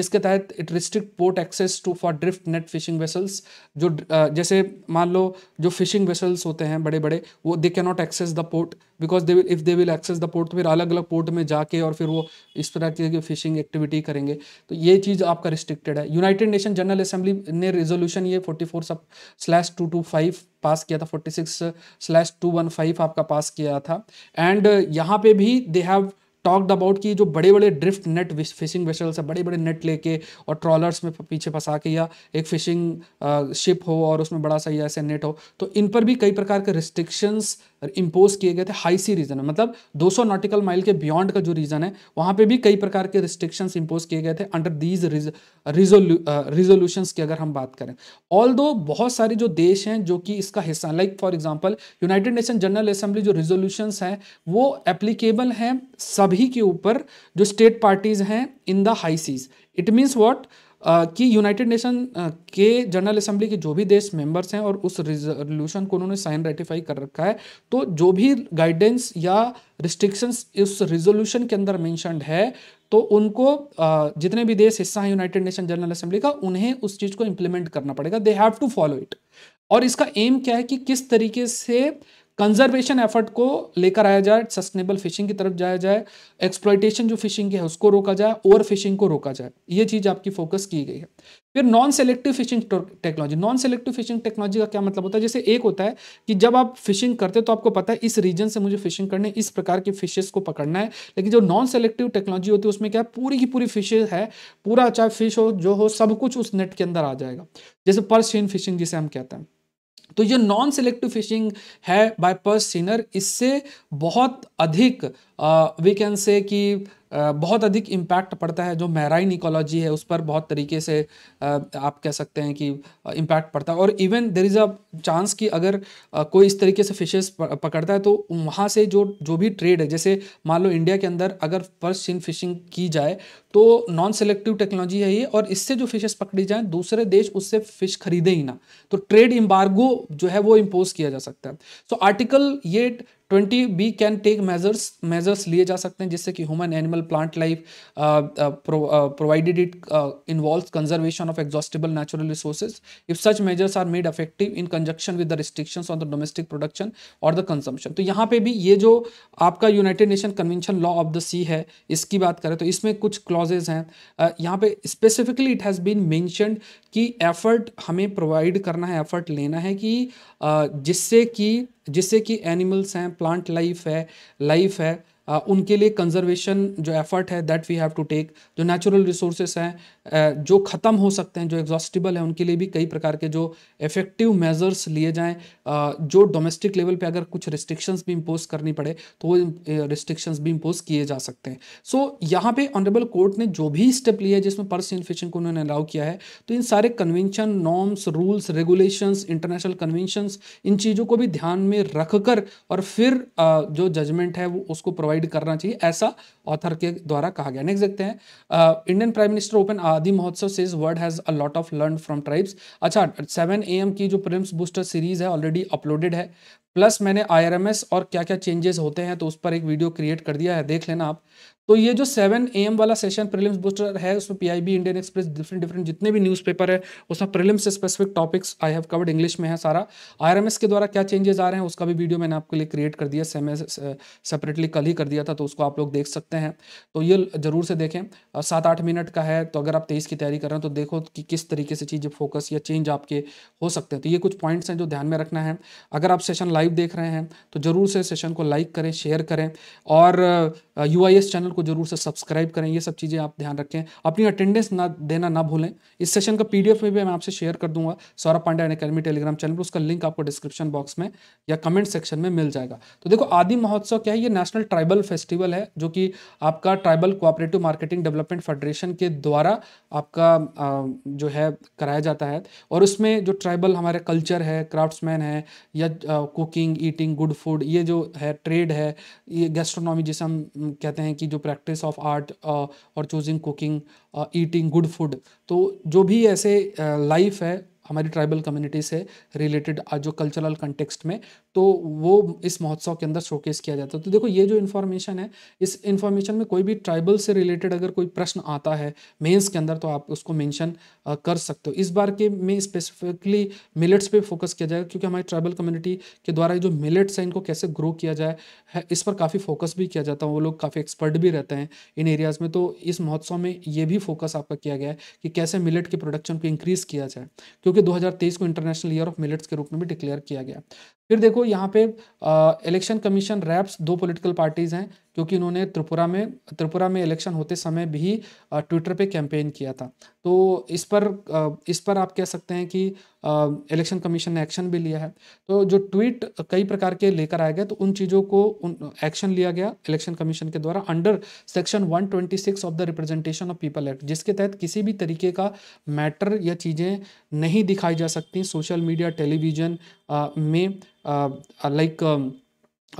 A: जिसके तहत it restrict port access to for drift net fishing vessels जो uh, जैसे मान लो जो फिशिंग वेसल्स होते हैं बड़े बड़े वो they can not access the port because they if they will access the port तो फिर अलग अलग पोर्ट में जाके और फिर वो इस तरह की फिशिंग एक्टिविटी करेंगे तो ये चीज़ आपका रिस्ट्रिक्टेड है यूनाइटेड नेशन जनरल असेंबली ने रेजोल्यूशन ये forty four sub slash two two five pass किया था फोर्टी 215 आपका पास किया था एंड uh, यहाँ पे भी दे हैव टॉक्ड अबाउट कि जो बड़े बड़े ड्रिफ्ट नेट फिशिंग वेसल्स है बड़े बड़े नेट लेके और ट्रॉलर्स में पीछे फंसा के या एक फिशिंग शिप uh, हो और उसमें बड़ा सा या ऐसे नेट हो तो इन पर भी कई प्रकार के रिस्ट्रिक्शंस इम्पोज किए गए थे हाई सी रीजन में मतलब 200 नॉटिकल माइल के बियॉन्ड का जो रीजन है वहाँ पे भी कई प्रकार के रिस्ट्रिक्शंस इम्पोज किए गए थे अंडर दीज रिजोल्यूशंस की अगर हम बात करें ऑल दो बहुत सारे जो देश हैं जो कि इसका हिस्सा like for example United Nation General Assembly जो रिजोल्यूशंस हैं वो एप्लीकेबल हैं सभी के ऊपर जो स्टेट पार्टीज हैं in the high seas it means what कि यूनाइटेड नेशन के जनरल असेंबली के जो भी देश मेंबर्स हैं और उस रिजोल्यूशन को उन्होंने साइन रेटिफाई कर रखा है तो जो भी गाइडेंस या रिस्ट्रिक्शंस इस रिजोल्यूशन के अंदर मैंशनड है तो उनको जितने भी देश हिस्सा हैं यूनाइटेड नेशन जनरल असेंबली का उन्हें उस चीज़ को इम्प्लीमेंट करना पड़ेगा they have to follow it और इसका एम क्या है कि किस तरीके से कंजर्वेशन एफर्ट को लेकर आया जाए सस्टेनेबल फिशिंग की तरफ जाया जाए एक्सप्लॉयटेशन जो फिशिंग की है उसको रोका जाए ओवर फिशिंग को रोका जाए ये चीज़ आपकी फोकस की गई है फिर non selective fishing technology non selective fishing technology का क्या मतलब होता है जैसे एक होता है कि जब आप फिशिंग करते तो आपको पता है इस रीजन से मुझे फिशिंग करनी है इस प्रकार के फिशेस को पकड़ना है लेकिन जो नॉन सेलेक्टिव टेक्नोलॉजी होती है उसमें क्या है पूरी की पूरी फिशेज है पूरा चाहे फिश हो जो हो सब कुछ उस नेट के अंदर आ जाएगा जैसे पर्स फिशिंग जिसे हम कहते हैं तो ये नॉन सिलेक्टिव फिशिंग है बाय पर्स सीनर इससे बहुत अधिक वी कैन से कि बहुत अधिक इम्पैक्ट पड़ता है जो मैराइन इकोलॉजी है उस पर बहुत तरीके से आप कह सकते हैं कि इम्पैक्ट पड़ता है और even there is a chance कि अगर कोई इस तरीके से फिशेस पकड़ता है तो वहाँ से जो जो भी ट्रेड है जैसे मान लो इंडिया के अंदर अगर फर्स्ट सिन फिशिंग की जाए तो नॉन सेलेक्टिव टेक्नोलॉजी है ये और इससे जो फिशेस पकड़ी जाएँ दूसरे देश उससे फिश खरीदे ही ना तो ट्रेड इम्बार्गो जो है वो इम्पोज किया जा सकता है सो आर्टिकल ये twenty B can take measures measures लिए जा सकते हैं जिससे कि human animal plant life provided it involve conservation of exhaustible natural resources if such measures are made effective in conjunction with the restriction on the domestic production और the consumption तो यहाँ पे भी ये जो आपका United nation convention law of the sea है इसकी बात करें तो इसमें कुछ क्लॉजेज हैं uh, यहाँ पे specifically it has been mentioned कि एफर्ट हमें प्रोवाइड करना है एफर्ट लेना है कि uh, जिससे कि जिससे कि एनिमल्स हैं प्लांट लाइफ है लाइफ है उनके लिए कंजर्वेशन जो एफर्ट है that we have to take जो नेचुरल रिसोर्सेस हैं जो ख़त्म हो सकते हैं जो एग्जॉस्टिबल है उनके लिए भी कई प्रकार के जो इफेक्टिव मेजर्स लिए जाएं जो डोमेस्टिक लेवल पे अगर कुछ रिस्ट्रिक्शंस भी इम्पोज करनी पड़े तो वो रिस्ट्रिक्शंस भी इम्पोज किए जा सकते हैं सो so, यहाँ पे ऑनरेबल कोर्ट ने जो भी स्टेप लिया है जिसमें पर्स इन फिशिंग को उन्होंने अलाउ किया है तो इन सारे convention norms rules regulations international conventions इन चीज़ों को भी ध्यान में रख कर और फिर जो जजमेंट है वो उसको प्रोवाइड प्रोवाइड करना चाहिए ऐसा ऑथर के द्वारा कहा गया नेक्स्ट देखते हैं Indian prime minister open Aadi Mahotsav says world has a lot of learn from tribes अच्छा सेवन ए की जो प्रिम्स बूस्टर सीरीज है ऑलरेडी अपलोडेड है प्लस मैंने आईआरएमएस और क्या क्या चेंजेस होते हैं तो उस पर एक वीडियो क्रिएट कर दिया है देख लेना आप तो ये जो सेवन एम वाला सेशन प्रीलिम्स बूस्टर है उसमें PIB Indian Express different different जितने भी न्यूज़पेपर है उसमें प्रीलिम्स से specific topics I have covered English में है सारा आईआरएमएस के द्वारा क्या चेंजेस आ रहे हैं उसका भी वीडियो मैंने आपके लिए क्रिएट कर दिया सेमे सेपरेटली uh, कल ही कर दिया था तो उसको आप लोग देख सकते हैं तो ये जरूर से देखें सात आठ मिनट का है तो अगर आप तेईस की तैयारी कर रहे हैं तो देखो कि किस तरीके से चीज़ें फोकस या चेंज आपके हो सकते हैं तो ये कुछ पॉइंट्स हैं जो ध्यान में रखना है अगर आप सेशन लाइव लाइव देख रहे हैं तो ज़रूर से सेशन को लाइक करें शेयर करें और यू आई एस चैनल को ज़रूर से सब्सक्राइब करें ये सब चीज़ें आप ध्यान रखें अपनी अटेंडेंस ना देना ना भूलें इस सेशन का पी में भी मैं आपसे शेयर कर दूंगा Saurabh Pandey and academy Telegram channel पर उसका लिंक आपको डिस्क्रिप्शन बॉक्स में या कमेंट सेक्शन में मिल जाएगा तो देखो आदि महोत्सव क्या है ये नेशनल ट्राइबल फेस्टिवल है जो कि आपका tribal cooperative marketing development federation के द्वारा आपका जो है कराया जाता है और उसमें जो ट्राइबल हमारे कल्चर है क्राफ्ट्समैन है या स्मोकिंग ईटिंग गुड फूड ये जो है ट्रेड है ये गेस्ट्रोनॉमी जिसे हम कहते हैं कि जो प्रैक्टिस ऑफ आर्ट और choosing cooking eating good food तो जो भी ऐसे लाइफ है हमारी ट्राइबल कम्युनिटी से रिलेटेड जो कल्चरल कंटेक्स्ट में तो वो इस महोत्सव के अंदर शोकेस किया जाता है तो देखो ये जो इन्फॉर्मेशन है इस इन्फॉर्मेशन में कोई भी ट्राइबल से रिलेटेड अगर कोई प्रश्न आता है मेंस के अंदर तो आप उसको मेंशन कर सकते हो इस बार के में स्पेसिफिकली मिलेट्स पे फोकस किया जाएगा क्योंकि हमारी ट्राइबल कम्युनिटी के द्वारा जो मिलेट्स हैं इनको कैसे ग्रो किया जाए है इस पर काफ़ी फोकस भी किया जाता है वो लोग काफ़ी एक्सपर्ट भी रहते हैं इन एरियाज़ में तो इस महोत्सव में ये भी फोकस आपका किया गया है कि कैसे मिलेट के प्रोडक्शन को इंक्रीज़ किया जाए क्योंकि दो को इंटरनेशनल ईयर ऑफ मिलेट्स के रूप में भी डिक्लेयर किया गया फिर देखो यहाँ पे इलेक्शन कमीशन रैप्स दो पॉलिटिकल पार्टीज हैं क्योंकि इन्होंने त्रिपुरा में त्रिपुरा में इलेक्शन होते समय भी ट्विटर पे कैंपेन किया था तो इस पर इस पर आप कह सकते हैं कि इलेक्शन कमीशन ने एक्शन भी लिया है तो जो ट्वीट कई प्रकार के लेकर आए गए तो उन चीज़ों को उन एक्शन लिया गया इलेक्शन कमीशन के द्वारा under section 126 of the representation of people act जिसके तहत किसी भी तरीके का मैटर या चीज़ें नहीं दिखाई जा सकती सोशल मीडिया टेलीविजन में like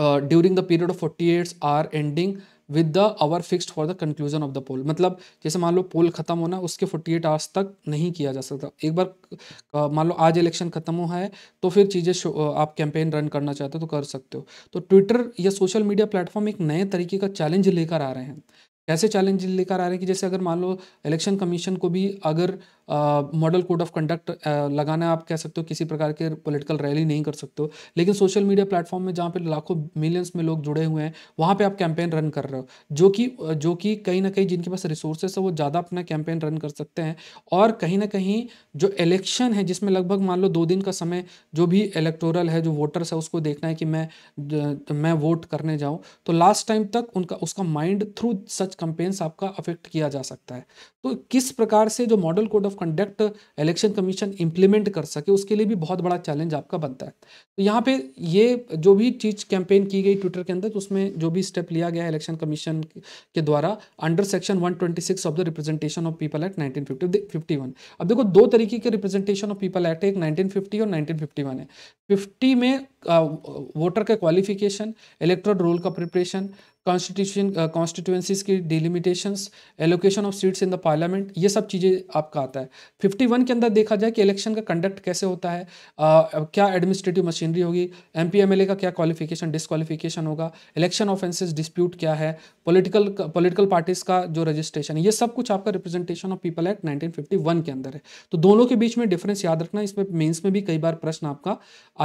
A: during the period of forty eights are ending with the hour fixed for the conclusion of the poll मतलब जैसे मान लो पोल खत्म होना उसके 48 आवर्स तक नहीं किया जा सकता एक बार uh, मान लो आज इलेक्शन खत्म हुआ है तो फिर चीज़ें uh, आप कैंपेन रन करना चाहते हो तो कर सकते हो तो ट्विटर या सोशल मीडिया प्लेटफॉर्म एक नए तरीके का चैलेंज लेकर आ रहे हैं कैसे चैलेंज लेकर आ रहे हैं कि जैसे अगर मान लो इलेक्शन कमीशन को भी अगर मॉडल कोड ऑफ कंडक्ट लगाना आप कह सकते हो किसी प्रकार के पॉलिटिकल रैली नहीं कर सकते हो लेकिन सोशल मीडिया प्लेटफॉर्म में जहाँ पे लाखों मिलियंस में लोग जुड़े हुए हैं वहाँ पे आप कैंपेन रन कर रहे हो जो कि जो कि कहीं ना कहीं जिनके पास रिसोर्सेस है वो ज़्यादा अपना कैंपेन रन कर सकते हैं और कहीं ना कहीं जो इलेक्शन है जिसमें लगभग मान लो दो दिन का समय जो भी इलेक्टोरल है जो वोटर्स है उसको देखना है कि मैं मैं वोट करने जाऊँ तो लास्ट टाइम तक उनका उसका माइंड थ्रू सच कंपेन्स आपका अफेक्ट किया जा सकता है तो किस प्रकार से जो model code of conduct election commission implement कर सके उसके लिए भी बहुत बड़ा चैलेंज आपका बनता है तो यहाँ पे ये जो भी चीज़ कैंपेन की गई ट्विटर के अंदर तो उसमें जो भी स्टेप लिया गया इलेक्शन कमीशन के द्वारा under section 126 of the representation of people act nineteen अब देखो दो तरीके के रिप्रेजेंटेशन ऑफ पीपल एक्ट एक नाइनटीन और नाइनटीन है फिफ्टी में वोटर का क्वालिफिकेशन इलेक्ट्रोल रोल का प्रिपरेशन कॉन्स्टिट्यूशन कॉन्स्टिट्यूंसीज की delimitations allocation of seats in the parliament ये सब चीज़ें आपका आता है 51 के अंदर देखा जाए कि इलेक्शन का कंडक्ट कैसे होता है आ, uh, क्या एडमिनिस्ट्रेटिव मशीनरी होगी एम पी का क्या क्वालिफिकेशन डिसक्वालिफिकेशन होगा इलेक्शन ऑफेंसेज डिस्प्यूट क्या है पोलिटिकल पोलिटिकल पार्टीज का जो रजिस्ट्रेशन ये सब कुछ आपका representation of people act one के अंदर है तो दोनों के बीच में डिफरेंस याद रखना इसमें मेन्स में भी कई बार प्रश्न आपका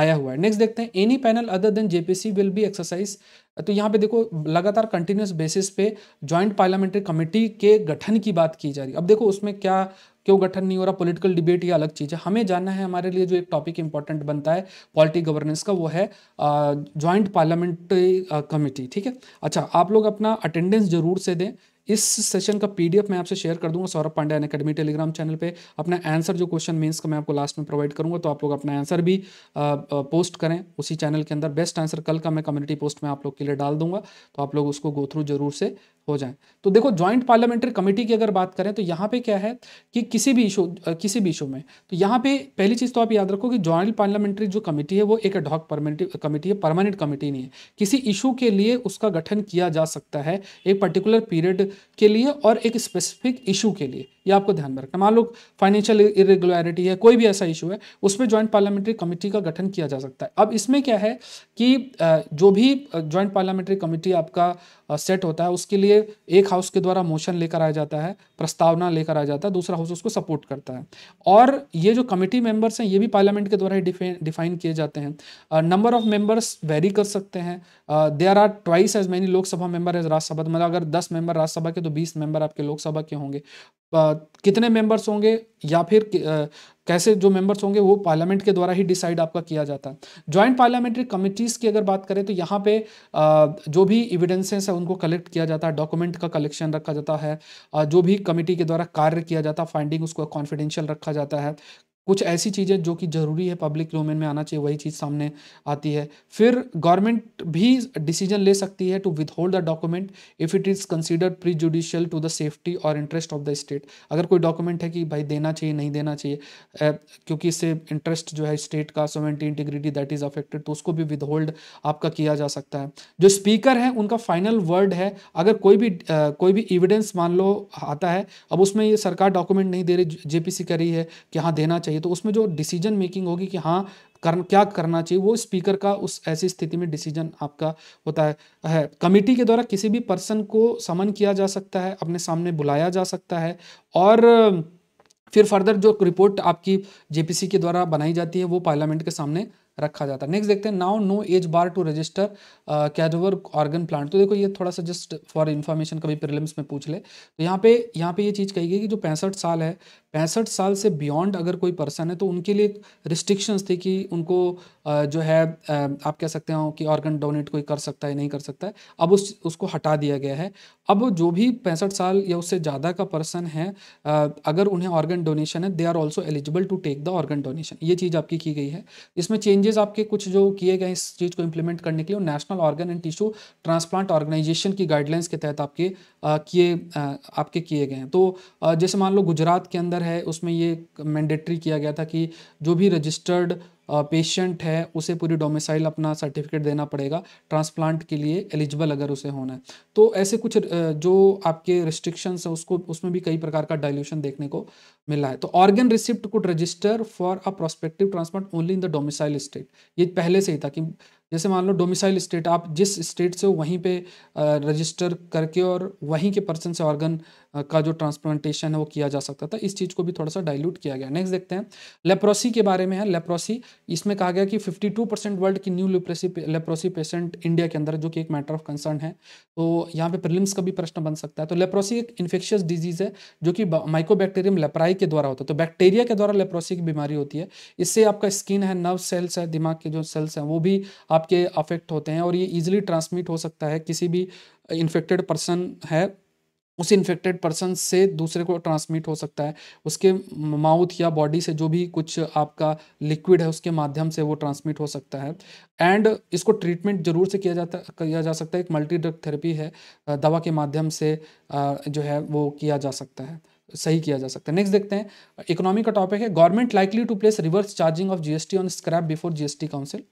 A: आया हुआ है नेक्स्ट देखते हैं any panel other than JPC will be exercise तो यहाँ पे देखो लगातार कंटिन्यूस बेसिस पे ज्वाइंट पार्लियामेंट्री कमेटी के गठन की बात की जा रही है अब देखो उसमें क्या क्यों गठन नहीं हो रहा पॉलिटिकल डिबेट या अलग चीज़ है हमें जानना है हमारे लिए जो एक टॉपिक इंपॉर्टेंट बनता है पॉलिटी गवर्नेंस का वो है ज्वाइंट पार्लियामेंट्री कमेटी ठीक है अच्छा आप लोग अपना अटेंडेंस जरूर से दें इस सेशन का पीडीएफ मैं आपसे शेयर कर दूंगा सौरभ पांडे एन अकेडमी टेलीग्राम चैनल पे अपना आंसर जो क्वेश्चन मेंस का मैं आपको लास्ट में प्रोवाइड करूंगा तो आप लोग अपना आंसर भी आ, पोस्ट करें उसी चैनल के अंदर बेस्ट आंसर कल का मैं कम्युनिटी पोस्ट में आप लोग के लिए डाल दूंगा तो आप लोग उसको गो थ्रू जरूर से हो जाए तो देखो ज्वाइंट पार्लियामेंट्री कमेटी की अगर बात करें तो यहाँ पे क्या है कि किसी भी इशू किसी भी इशू में तो यहाँ पे पहली चीज़ तो आप याद रखो कि ज्वाइंट पार्लियामेंट्री जो कमेटी है वो एक एडॉक कमेटी है परमानेंट कमेटी नहीं है किसी इशू के लिए उसका गठन किया जा सकता है एक पर्टिकुलर पीरियड के लिए और एक स्पेसिफिक इशू के लिए ये आपको ध्यान में रखना मान लो फाइनेंशियल इरेगुलरिटी है कोई भी ऐसा इशू है उसमें ज्वाइंट पार्लियामेंट्री कमेटी का गठन किया जा सकता है अब इसमें क्या है कि जो भी ज्वाइंट पार्लियामेंट्री कमेटी आपका सेट होता है उसके लिए एक हाउस के द्वारा मोशन लेकर आया जाता है प्रस्तावना लेकर आया जाता है दूसरा हाउस उसको सपोर्ट करता है और ये जो कमेटी मेंबर्स हैं ये भी पार्लियामेंट के द्वारा ही डिफाइन किए जाते हैं नंबर ऑफ मेंबर्स वेरी कर सकते हैं there are twice as many Lok Sabha member as Rajya Sabha मतलब अगर दस मेंबर राज्यसभा के तो बीस मेंबर आपके लोकसभा के होंगे कितने मेंबर्स होंगे या फिर कैसे जो मेंबर्स होंगे वो पार्लियामेंट के द्वारा ही डिसाइड आपका किया जाता है ज्वाइंट पार्लियामेंट्री कमिटीज़ की अगर बात करें तो यहाँ पे जो भी एविडेंसेस है उनको कलेक्ट किया जाता है डॉक्यूमेंट का कलेक्शन रखा जाता है जो भी कमेटी के द्वारा कार्य किया जाता है फाइंडिंग उसको कॉन्फिडेंशियल रखा जाता है कुछ ऐसी चीज़ें जो कि ज़रूरी है पब्लिक डोमेन में आना चाहिए वही चीज़ सामने आती है फिर गवर्नमेंट भी डिसीजन ले सकती है to with the document if it is considered prejudicial to the safety और इंटरेस्ट ऑफ द स्टेट अगर कोई डॉक्यूमेंट है कि भाई देना चाहिए नहीं देना चाहिए ए, क्योंकि इससे इंटरेस्ट जो है स्टेट का sovereignty integrity that is affected तो उसको भी विथ आपका किया जा सकता है जो स्पीकर है उनका फाइनल वर्ड है अगर कोई भी आ, कोई भी एविडेंस मान लो आता है अब उसमें ये सरकार डॉक्यूमेंट नहीं दे रही जेपीसी कर रही है कि हाँ देना चाहिए चाहिए तो उसमें जो डिसीजन मेकिंग होगी कि हाँ कर, क्या करना चाहिए वो स्पीकर का उस ऐसी स्थिति में डिसीजन आपका होता है, है कमेटी के द्वारा किसी भी पर्सन को समन किया जा सकता है अपने सामने बुलाया जा सकता है और फिर फर्दर जो रिपोर्ट आपकी जेपीसी के द्वारा बनाई जाती है वो पार्लियामेंट के सामने रखा जाता है नेक्स्ट देखते हैं now no age bar to register cadaver organ plant तो देखो ये थोड़ा सा जस्ट फॉर इन्फॉर्मेशन कभी प्रिलिम्स में पूछ ले तो यहाँ पे यहाँ पे ये चीज़ कही गई कि जो पैंसठ साल है पैंसठ साल से बियॉन्ड अगर कोई पर्सन है तो उनके लिए रिस्ट्रिक्शंस थे कि उनको जो है आप कह सकते हो कि ऑर्गन डोनेट कोई कर सकता है नहीं कर सकता है अब उस उसको हटा दिया गया है अब जो भी पैंसठ साल या उससे ज़्यादा का पर्सन है अगर उन्हें ऑर्गन डोनेशन है they are also eligible to take the organ donation ये चीज़ आपकी की गई है इसमें चेंजेस आपके कुछ जो किए गए इस चीज़ को इम्प्लीमेंट करने के लिए national organ and tissue transplant organisation की गाइडलाइंस के तहत आपके किए आपके किए गए हैं तो जैसे मान लो गुजरात के अंदर है उसमें ये मैंडेटरी किया गया था कि जो भी रजिस्टर्ड पेशेंट है उसे पूरी डोमिसाइल अपना सर्टिफिकेट देना पड़ेगा ट्रांसप्लांट के लिए एलिजिबल अगर उसे होना है तो ऐसे कुछ जो आपके रिस्ट्रिक्शंस हैं उसको उसमें भी कई प्रकार का डाइल्यूशन देखने को मिला है तो organ recipient could register for a prospective transplant only in the domicile state ये पहले से ही था कि जैसे मान लो डोमिसाइल स्टेट आप जिस स्टेट से हो वहीं पे रजिस्टर करके और वहीं के पर्सन से ऑर्गन का जो ट्रांसप्लांटेशन है वो किया जा सकता था इस चीज़ को भी थोड़ा सा डाइल्यूट किया गया नेक्स्ट देखते हैं लेप्रोसी के बारे में है लेप्रोसी इसमें कहा गया कि 52 परसेंट वर्ल्ड की new leprosy leprosy patient India के अंदर जो कि एक मैटर ऑफ कंसर्न है तो यहाँ पे प्रिलिम्स का भी प्रश्न बन सकता है तो लेप्रोसी एक इन्फेक्शियस डिजीज है जो कि माइकोबैक्टेरियम लेप्राई के द्वारा होता है तो बैक्टीरिया के द्वारा लेप्रोसी की बीमारी होती है इससे आपका स्किन है नर्व सेल्स है दिमाग के जो सेल्स हैं वो भी आप आपके अफेक्ट होते हैं और ये ईजिली ट्रांसमिट हो सकता है किसी भी इन्फेक्टेड पर्सन है उस इन्फेक्टेड पर्सन से दूसरे को ट्रांसमिट हो सकता है उसके माउथ या बॉडी से जो भी कुछ आपका लिक्विड है उसके माध्यम से वो ट्रांसमिट हो सकता है एंड इसको ट्रीटमेंट जरूर से किया जाता किया जा सकता है एक मल्टी ड्रग थेरेपी है दवा के माध्यम से जो है वो किया जा सकता है सही किया जा सकता है नेक्स्ट देखते हैं इकोनॉमी का टॉपिक है government likely to place reverse charging of GST on scrap before GST council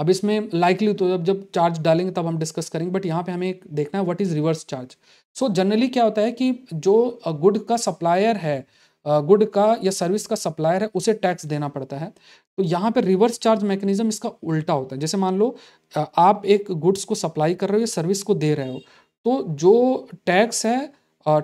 A: अब इसमें लाइकली तो जब जब चार्ज डालेंगे तब हम डिस्कस करेंगे बट यहाँ पे हमें देखना है what is reverse charge so generally क्या होता है कि जो गुड का सप्लायर है गुड का या सर्विस का सप्लायर है उसे टैक्स देना पड़ता है तो यहाँ पे रिवर्स चार्ज मैकेनिज्म इसका उल्टा होता है जैसे मान लो आप एक गुड्स को सप्लाई कर रहे हो या सर्विस को दे रहे हो तो जो टैक्स है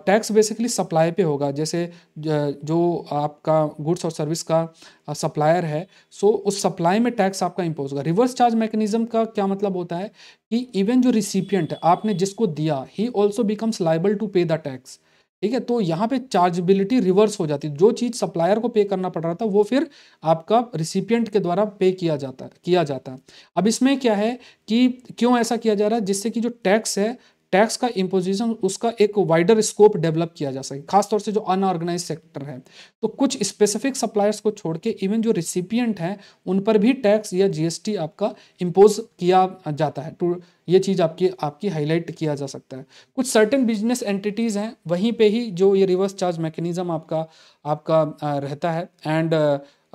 A: टैक्स बेसिकली सप्लाई पे होगा जैसे जो आपका गुड्स और सर्विस का सप्लायर है सो उस सप्लाई में टैक्स आपका इम्पोज होगा रिवर्स चार्ज मैकेनिज्म का क्या मतलब होता है कि इवन जो रिसिपियंट है आपने जिसको दिया ही also becomes liable to pay the tax ठीक है तो यहाँ पे चार्जबिलिटी रिवर्स हो जाती है जो चीज़ सप्लायर को पे करना पड़ रहा था वो फिर आपका रिसिपियंट के द्वारा पे किया जाता है किया जाता है अब इसमें क्या है कि क्यों ऐसा किया जा रहा है जिससे कि जो टैक्स है टैक्स का इम्पोजिशन उसका एक वाइडर स्कोप डेवलप किया जा सके खासतौर से जो अनऑर्गेनाइज सेक्टर है तो कुछ स्पेसिफिक सप्लायर्स को छोड़ के इवन जो रिसिपियंट हैं उन पर भी टैक्स या जीएसटी आपका इम्पोज किया जाता है टू तो ये चीज़ आपकी आपकी हाईलाइट किया जा सकता है कुछ सर्टेन बिजनेस एंटिटीज़ हैं वहीं पे ही जो ये रिवर्स चार्ज मैकेनिज़्म आपका आपका रहता है एंड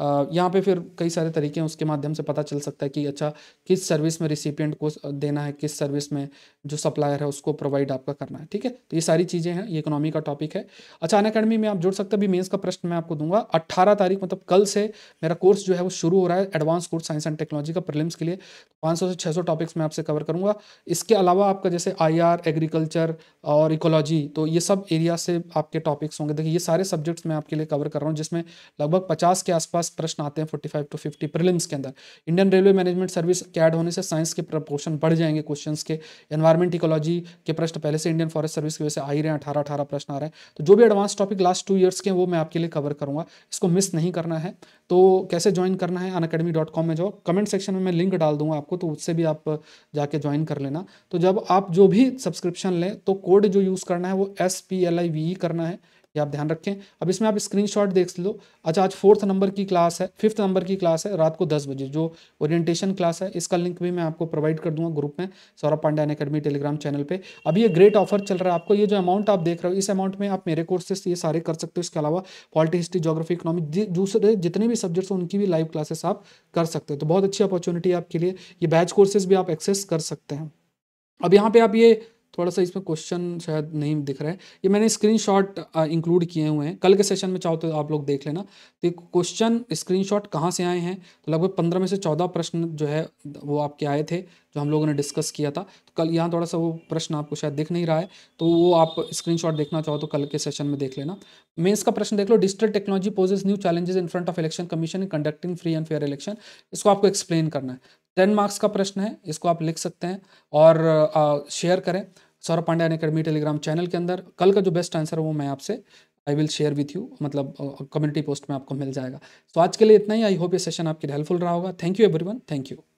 A: यहाँ पे फिर कई सारे तरीके हैं उसके माध्यम से पता चल सकता है कि अच्छा किस सर्विस में रिसिपियंट को देना है किस सर्विस में जो सप्लायर है उसको प्रोवाइड आपका करना है ठीक है तो ये सारी चीज़ें हैं ये इकोनॉमी का टॉपिक है अच्छा अन अकेडमी में आप जुड़ सकते हैं अभी मेन्स का प्रश्न मैं आपको दूंगा अट्ठारह तारीख मतलब कल से मेरा कोर्स जो है वो शुरू हो रहा है advance course science and technology का प्रिलिम्स के लिए पाँच से छः टॉपिक्स मैं आपसे कवर करूँगा इसके अलावा आपका जैसे आई एग्रीकल्चर और इकोलॉजी तो ये सब एरिया से आपके टॉपिक्स होंगे देखिए ये सारे सब्जेक्ट्स मैं आपके लिए कवर कर रहा हूँ जिसमें लगभग पचास के आसपास पास प्रश्न आते हैं forty five to fifty prelims के अंदर इंडियन रेलवे मैनेजमेंट सर्विस के ऐड होने से साइंस के प्रपोर्शन बढ़ जाएंगे क्वेश्चन के एनवायरमेंट इकोलॉजी के प्रश्न पहले से इंडियन फॉरेस्ट सर्विस की वजह से आ ही रहे हैं अठारह अठारह प्रश्न आ रहे हैं तो जो भी advance topic last two years के वो मैं आपके लिए कवर करूँगा इसको मिस नहीं करना है तो कैसे ज्वाइन करना है अन में जाओ कमेंट सेक्शन में मैं लिंक डाल दूंगा आपको तो उससे भी आप जाके ज्वाइन कर लेना तो जब आप जो भी सब्सक्रिप्शन लें तो कोड जो यूज़ करना है वो S P L I V E करना है ये आप ध्यान रखें अब इसमें आप स्क्रीनशॉट देख लो अच्छा आज फोर्थ नंबर की क्लास है फिफ्थ नंबर की क्लास है रात को दस बजे जो ओरिएंटेशन क्लास है इसका लिंक भी मैं आपको प्रोवाइड कर दूंगा ग्रुप में Saurabh Pandey academy Telegram channel पे अभी ये ग्रेट ऑफर चल रहा है आपको ये जो अमाउंट आप देख रहे हो इस अमाउंट में आप मेरे कोर्सेस ये सारे कर सकते हो इसके अलावा पॉलिटी हिस्ट्री जोग्राफी इकोनॉमिक दूसरे जितने भी सब्जेक्ट्स उनकी भी लाइव क्लासेस आप कर सकते हो तो बहुत अच्छी अपॉर्चुनिटी आपके लिए ये बैच कोर्सेज भी आप एक्सेस कर सकते हैं अब यहाँ पे आप ये थोड़ा सा इसमें क्वेश्चन शायद नहीं दिख रहा है ये मैंने स्क्रीनशॉट इंक्लूड किए हुए हैं कल के सेशन में चाहो तो आप लोग देख लेना तो क्वेश्चन स्क्रीनशॉट कहाँ से आए हैं तो लगभग पंद्रह में से चौदह प्रश्न जो है वो आपके आए थे जो हम लोगों ने डिस्कस किया था तो कल यहाँ थोड़ा सा वो प्रश्न आपको शायद दिख नहीं रहा है तो वो आप स्क्रीन देखना चाहो तो कल के सेशन में देख लेना मेंस का प्रश्न देख लो digital technology poses new challenges in front of election commission in conducting free and fair election इसको आपको एक्सप्लेन करना है टेन मार्क्स का प्रश्न है इसको आप लिख सकते हैं और शेयर करें Saurabh Pandya academy Telegram channel के अंदर कल का जो बेस्ट आंसर है वो मैं आपसे I will share with you मतलब कम्युनिटी पोस्ट में आपको मिल जाएगा तो आज के लिए इतना ही आई होप ये सेशन आपके लिए हेल्पफुल रहा होगा thank you everyone thank you